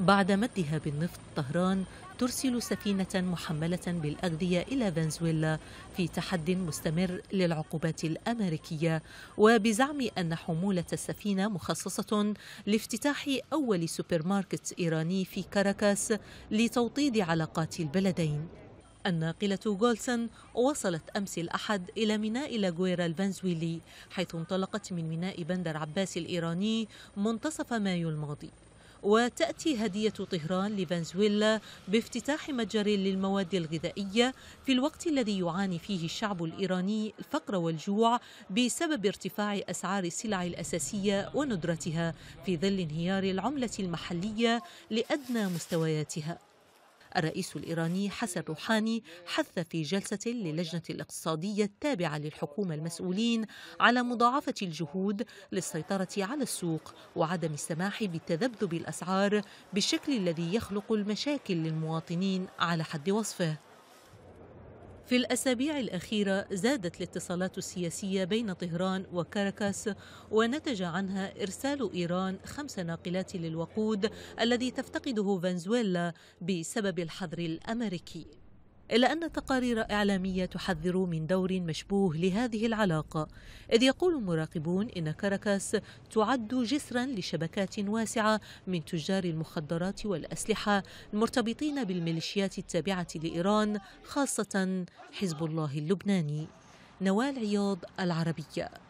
بعد مدها بالنفط طهران ترسل سفينة محملة بالأغذية إلى فنزويلا في تحد مستمر للعقوبات الأمريكية وبزعم أن حمولة السفينة مخصصة لافتتاح أول سوبر ماركت إيراني في كاراكاس لتوطيد علاقات البلدين الناقلة جولسون وصلت أمس الأحد إلى ميناء لاغويرا الفنزويلي حيث انطلقت من ميناء بندر عباس الإيراني منتصف مايو الماضي وتأتي هدية طهران لفنزويلا بافتتاح متجر للمواد الغذائية في الوقت الذي يعاني فيه الشعب الإيراني الفقر والجوع بسبب ارتفاع أسعار السلع الأساسية وندرتها في ظل انهيار العملة المحلية لأدنى مستوياتها الرئيس الإيراني حسن روحاني حث في جلسة للجنة الاقتصادية التابعة للحكومة المسؤولين على مضاعفة الجهود للسيطرة على السوق وعدم السماح بتذبذب الأسعار بالشكل الذي يخلق المشاكل للمواطنين على حد وصفه في الأسابيع الأخيرة زادت الاتصالات السياسية بين طهران وكاراكاس ونتج عنها إرسال إيران خمس ناقلات للوقود الذي تفتقده فنزويلا بسبب الحظر الأمريكي إلا أن تقارير إعلامية تحذر من دور مشبوه لهذه العلاقة إذ يقول مراقبون إن كاراكاس تعد جسرا لشبكات واسعة من تجار المخدرات والأسلحة المرتبطين بالميليشيات التابعة لإيران خاصة حزب الله اللبناني نوال عياض العربيه